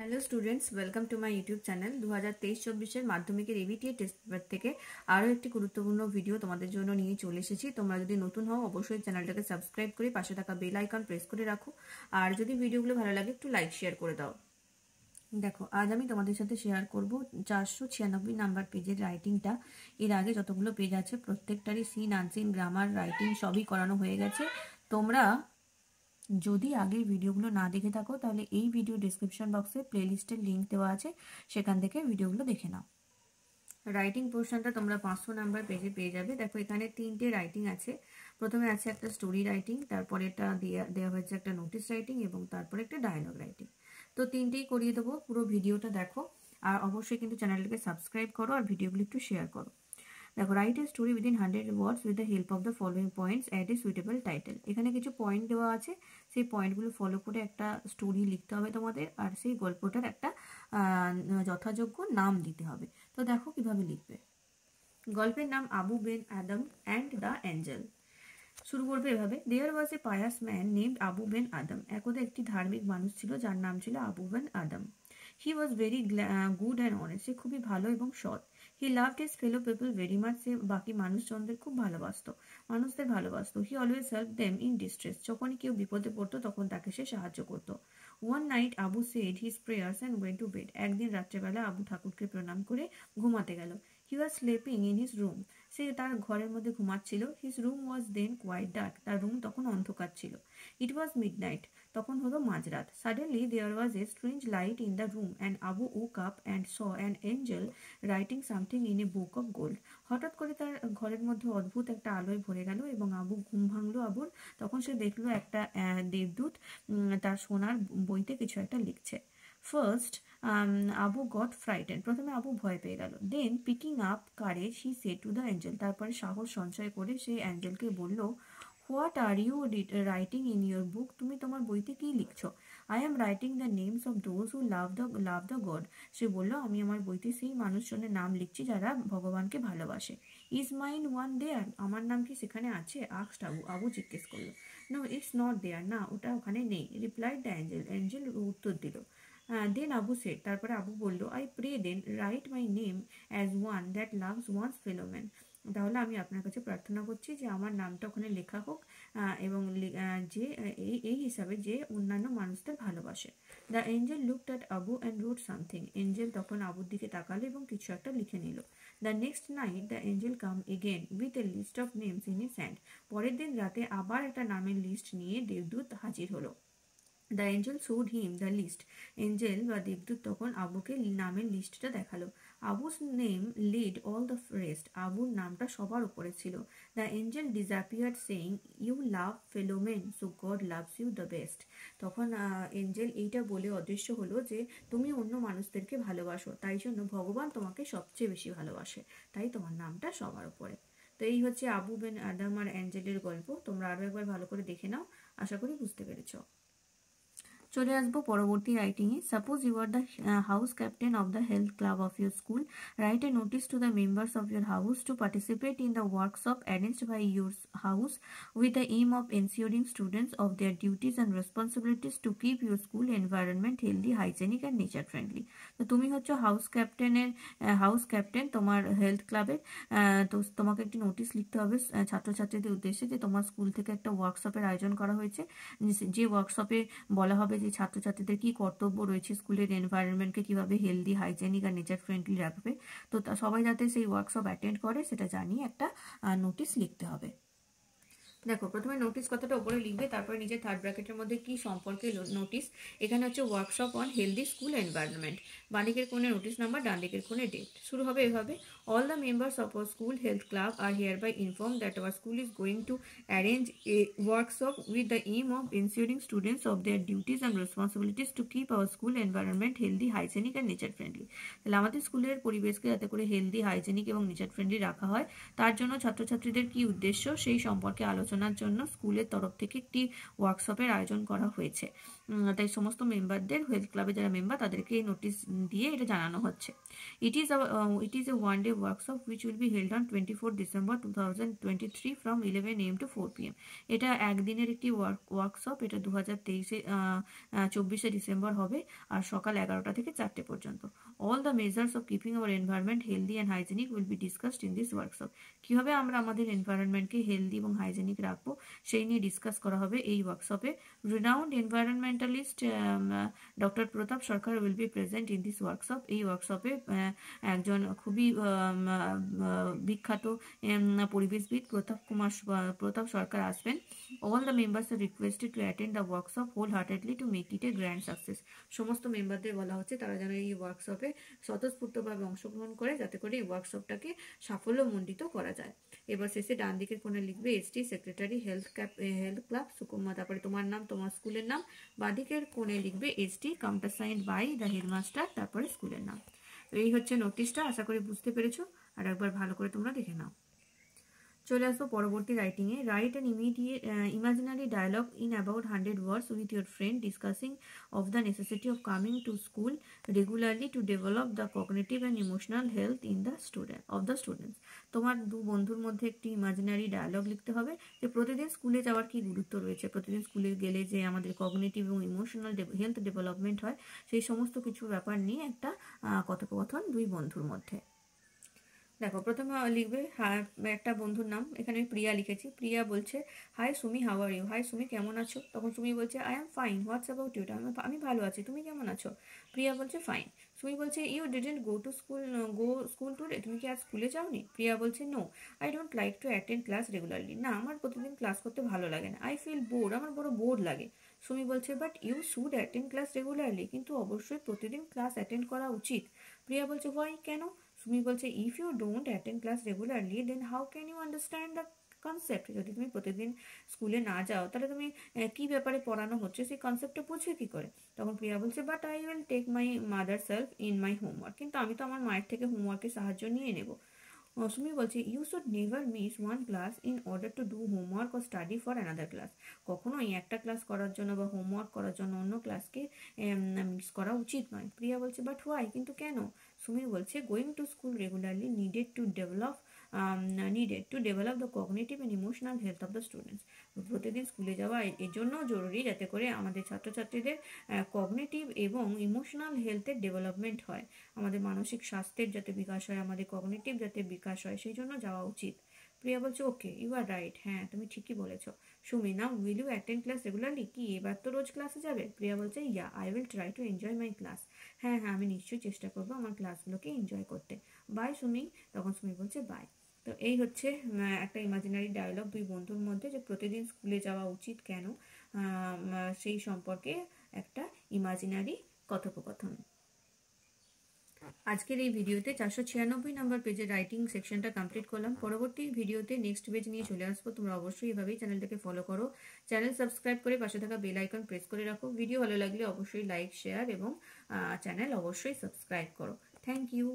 Hello students welcome to my YouTube channel দু হাজার তেইশ চব্বিশের মাধ্যমিকের এবিটিএ টেস্ট পেপার থেকে আরও একটি গুরুত্বপূর্ণ ভিডিও তোমাদের জন্য নিয়ে চলে এসেছি তোমরা যদি নতুন হও অবশ্যই চ্যানেলটাকে সাবস্ক্রাইব করে পাশে থাকা বেল আইকন প্রেস করে রাখো আর যদি ভিডিওগুলো ভালো লাগে একটু লাইক শেয়ার করে দাও দেখো আজ আমি তোমাদের সাথে শেয়ার করব চারশো ছিয়ানব্বই নাম্বার পেজের রাইটিংটা এর আগে যতগুলো পেজ আছে প্রত্যেকটারই সিন আনসিন গ্রামার রাইটিং সবই করানো হয়ে গেছে তোমরা যদি আগের ভিডিওগুলো না দেখে থাকো তাহলে এই ভিডিও ডিসক্রিপশন বক্সে প্লেলিস্টের লিঙ্ক দেওয়া আছে সেখান থেকে ভিডিওগুলো দেখে নাও রাইটিং পোর্শনটা তোমরা পাঁচশো নাম্বার পেজে পেয়ে যাবে দেখো এখানে তিনটে রাইটিং আছে প্রথমে আছে একটা স্টোরি রাইটিং তারপরে দেওয়া দেওয়া হয়েছে একটা নোটিস রাইটিং এবং তারপরে একটা ডায়লগ রাইটিং তো তিনটেই করিয়ে দেবো পুরো ভিডিওটা দেখো আর অবশ্যই কিন্তু চ্যানেলটাকে সাবস্ক্রাইব করো আর ভিডিওগুলো একটু শেয়ার করো দেখো write a story within hundred words with the help of the following points at a suitable title এখানে কিছু পয়েন্ট দেওয়া আছে সেই পয়েন্টগুলো ফলো করে একটা স্টোরি লিখতে হবে তোমাদের আর সেই গল্পটার একটা যথাযোগ্য নাম দিতে হবে তো দেখো কিভাবে লিখবে গল্পের নাম Abou Ben Adhem and the angel শুরু করবে এভাবে there was a pious man named Abou Ben Adhem একদা একটি ধার্মিক মানুষ ছিল যার নাম ছিল Abou Ben Adhem he was very good and honest সে খুবই ভালো এবং সৎ he love his fellow people very much সে বাকি মানুষজনদের খুব ভালোবাসত মানুষদের ভালোবাসত he always help them in distress যখনই কেউ বিপদে পড়তো তখন তাকে সে সাহায্য করতো one night Abou said his prayers and went to bed একদিন রাত্রেবেলা আবু ঠাকুরকে প্রণাম করে ঘুমাতে গেল he was sleeping in his room সে তার ঘরের মধ্যে ঘুমাচ্ছিল his room was then quite dark তার রুম তখন অন্ধকার ছিল ইট ওয়াজ মিড নাইট তখন হলো মাঝরাত suddenly there was a strange light in the room and Abou woke up and saw an angel writing something in a book of gold হঠাৎ করে তার ঘরের মধ্যে অদ্ভুত একটা আলোয় ভরে গেল এবং আবু ঘুম ভাঙলো আবুর তখন সে দেখলো একটা দেবদূত তার সোনার বইতে কিছু একটা লিখছে first um, Abou got frightened প্রথমে আবু ভয় পেয়ে গেল then picking up courage he said to the angel তারপরে সাহস সঞ্চয় করে সে অ্যাঞ্জেলকে বলল what are you writing in your book তুমি তোমার বইতে কী লিখছ I am writing the names of those who love the love the God সে বলল আমি আমার বইতে সেই মানুষজনের নাম লিখছি যারা ভগবানকে ভালোবাসে ইজ মাইন ওয়ান দেয়ার আমার নাম কি সেখানে আছে আক্স আবু আবু জিজ্ঞেস করলো নো ইটস নট দেয়ার না ওটা ওখানে নেই রিপ্লাইড দ্য অ্যাঞ্জেল অ্যাঞ্জেল উত্তর দিল দেন আবু সেট তারপরে আবু বলল I pray then write my name as one that loves one's fellowman তাহলে আমি আপনার কাছে প্রার্থনা করছি যে আমার নামটা ওখানে লেখা হোক এবং যে এই এই হিসাবে যে অন্যান্য মানুষদের ভালোবাসে the angel look at Abou and wrote something angel তখন আবুর দিকে তাকালো এবং কিছু একটা লিখে নিল the next night the angel come again with a list of names in his hand পরের দিন রাতে আবার একটা নামের লিস্ট নিয়ে দেবদূত হাজির হলো the angel showed him the list angel বা দেবদূত তখন আবুকে নামের লিস্টটা দেখালো Abou's name led all the rest আবুর নামটা সবার উপরে ছিল the angel disappear saying you love fellowmen so God loves you the best তখন এঞ্জেল এইটা বলে অদৃশ্য হলো যে তুমি অন্য মানুষদেরকে ভালোবাসো তাই জন্য ভগবান তোমাকে সবচেয়ে বেশি ভালোবাসে তাই তোমার নামটা সবার উপরে তো এই হচ্ছে আবু বেন আদাম আর অ্যাঞ্জেলের গল্প তোমরা আরও একবার ভালো করে দেখে নাও আশা করি বুঝতে পেরেছো চলে আসবো পরবর্তী রাইটিংয়ে suppose you are the house captain of the health club of your school write a notice to the members of your house to participate in the workshop arrange by your house with the aim of ensuring students of their duties and responsibilities to keep your school environment healthy hygienic and nature friendly তো তুমি হচ্ছে house ক্যাপ্টেনের house captain তোমার health ক্লাবের uh, তো তোমাকে একটি notice লিখতে হবে uh, ছাত্রছাত্রীদের উদ্দেশ্যে যে তোমার স্কুল থেকে একটা ওয়ার্কশপের আয়োজন করা হয়েছে যে ওয়ার্কশপে বলা হবে যে ছাত্রছাত্রীদের কি কর্তব্য রয়েছে স্কুলের এনভায়রনমেন্টকে কিভাবে হেলদি হাইজেনিক আর নেচার ফ্রেন্ডলি রাখবে তো সবাই যাতে সেই ওয়ার্কশপ অ্যাটেন্ড করে সেটা জানিয়ে একটা নোটিশ লিখতে হবে দেখো প্রথমে নোটিস কথাটা ওপরে লিখবে তারপরে নিজের থার্ড ব্র্যাকেটের মধ্যে কি সম্পর্কে নোটিস এখানে হচ্ছে workshop on healthy school environment বালিকের কোণে নোটিস নাম্বার ডান দিকের কোণে ডেট শুরু হবে এভাবে All the members of our school health club are hereby informed that our school is going to arrange a workshop with the aim of ensuring students of their duties and responsibilities to keep our school environment healthy, hygienic and nature friendly. তাহলে আমাদের স্কুলের পরিবেশকে যাতে করে healthy hygienic এবং nature friendly রাখা হয় তার জন্য ছাত্রছাত্রীদের কি উদ্দেশ্য সেই সম্পর্কে আলোচনার জন্য স্কুলের তরফ থেকে একটি ওয়ার্কশপের আয়োজন করা হয়েছে তাই সমস্ত মেম্বারদের হেলথ ক্লাবে যারা মেম্বার তাদেরকে এই নোটিশ দিয়ে এটা জানানো হচ্ছে it is it is a one day workshop which will be held on 24 December 2023 from 11 am to 4 pm এটা একদিনের একটি ওয়ার্কশপ এটা দু হাজার তেইশে চব্বিশে ডিসেম্বর হবে আর সকাল এগারোটা থেকে চারটে পর্যন্ত all the measures of keeping our environment healthy and hygienic will be discussed in this workshop কীভাবে আমরা আমাদের এনভায়রনমেন্টকে হেলদি এবং হাইজেনিক রাখবো সেই নিয়ে ডিসকাস করা হবে এই ওয়ার্কশপে renowned environmentalist doctor Pratap Sarkar will be present in this workshop এই ওয়ার্কশপে একজন খুবই বিখ্যাত পরিবেশবিদ প্রতাপ কুমার প্রতাপ সরকার আসবেন all the members are requested to attend the workshop whole heartedly to make it a grand success সমস্ত মেম্বারদের বলা হচ্ছে তারা যেন এই ওয়ার্কশপে স্বতঃস্ফূর্তভাবে অংশগ্রহণ করে যাতে করে এই ওয়ার্কশপটাকে সাফল্যমণ্ডিত করা যায় এবার শেষে ডান দিকের কোণে লিখবে টি secretary health cap health club সুকুমা তারপরে তোমার নাম তোমার স্কুলের নাম বাদিকের কোণে লিখবে এসটি counter sign by the headmaster তারপরে স্কুলের নাম এই হচ্ছে নোটিশটা আশা করি বুঝতে পেরেছো আর একবার ভালো করে তোমরা দেখে নাও চলে আসবো পরবর্তী রাইটিংয়ে write an immediate imaginary dialogue in about hundred words with your friend discussing of the necessity of coming to school regularly to develop the cognitive and emotional health in the student of the students তোমার দু বন্ধুর মধ্যে একটি imaginary dialogue লিখতে হবে যে প্রতিদিন স্কুলে যাওয়ার কি গুরুত্ব রয়েছে প্রতিদিন স্কুলে গেলে যে আমাদের কগনেটিভ এবং ইমোশনাল হেলথ ডেভেলপমেন্ট হয় সেই সমস্ত কিছু ব্যাপার নিয়ে একটা কথোপকথন দুই বন্ধুর মধ্যে দেখো প্রথমে লিখবে হ্যাঁ একটা বন্ধুর নাম এখানে আমি প্রিয়া লিখেছি প্রিয়া বলছে hi Sumi how are you hi Sumi কেমন আছো তখন সুমি বলছে I am fine what's about you আমি ভালো আছি তুমি কেমন আছো প্রিয়া বলছে ফাইন সুমি বলছে you didn't go to school go school to তুমি কি আর স্কুলে যাওনি প্রিয়া বলছে no I don't like to attend class regularly না আমার প্রতিদিন ক্লাস করতে ভালো লাগে না আই ফিল বোর আমার বড় বোর লাগে সুমি বলছে but you should attend class regularly কিন্তু অবশ্যই প্রতিদিন ক্লাস অ্যাটেন্ড করা উচিত প্রিয়া বলছে হোয়াই কেন সুমি বলছে if you don't attend class regularly then how can you understand the concept যদি তুমি প্রতিদিন স্কুলে না যাও তাহলে তুমি কি ব্যাপারে পড়ানো হচ্ছে সেই কনসেপ্টটা বুঝবে কী করে তখন প্রিয়া বলছে but I will take my mother self in my homework কিন্তু আমি তো আমার মায়ের থেকে হোমওয়ার্কের সাহায্য নিয়ে নেব সুমি বলছে you should never miss one class in order to do homework or study for another class কখনোই একটা ক্লাস করার জন্য বা হোমওয়ার্ক করার জন্য অন্য ক্লাসকে মিস করা উচিত নয় প্রিয়া বলছে বাট হোয়াই কিন্তু কেন সুমির বলছে going to school regularly needed to develop needed to develop the cognitive and emotional health of the students প্রতিদিন স্কুলে যাওয়া এর জন্য জরুরি যাতে করে আমাদের ছাত্রছাত্রীদের কগনেটিভ এবং ইমোশনাল হেলথের ডেভেলপমেন্ট হয় আমাদের মানসিক স্বাস্থ্যের যাতে বিকাশ হয় আমাদের কগনেটিভ যাতে বিকাশ হয় সেই জন্য যাওয়া উচিত প্রিয়া বলছে ওকে ইউ আর রাইট হ্যাঁ তুমি ঠিকই বলেছো Sumi now will you attend class regularly কি এবার তো রোজ ক্লাসে যাবে প্রিয়া বলছে ya I will try to enjoy my class হ্যাঁ হ্যাঁ আমি নিশ্চয়ই চেষ্টা করবো আমার ক্লাসগুলোকে এনজয় করতে বাই সুমি তখন সুমি বলছে বাই তো এই হচ্ছে একটা ইমাজিনারি ডায়লগ দুই বন্ধুর মধ্যে যে প্রতিদিন স্কুলে যাওয়া উচিত কেন সেই সম্পর্কে একটা ইমাজিনারি কথোপকথন আজকের এই ভিডিওতে চারশো ছিয়ানব্বই নম্বর পেজের রাইটিং সেকশনটা কমপ্লিট করলাম পরবর্তী ভিডিওতে নেক্সট পেজ নিয়ে চলে আসবো তোমরা অবশ্যই এভাবেই চ্যানেলটাকে ফলো করো চ্যানেল সাবস্ক্রাইব করে পাশে থাকা বেল আইকন প্রেস করে রাখো ভিডিও ভালো লাগলে অবশ্যই লাইক শেয়ার এবং চ্যানেল অবশ্যই সাবস্ক্রাইব করো থ্যাংক ইউ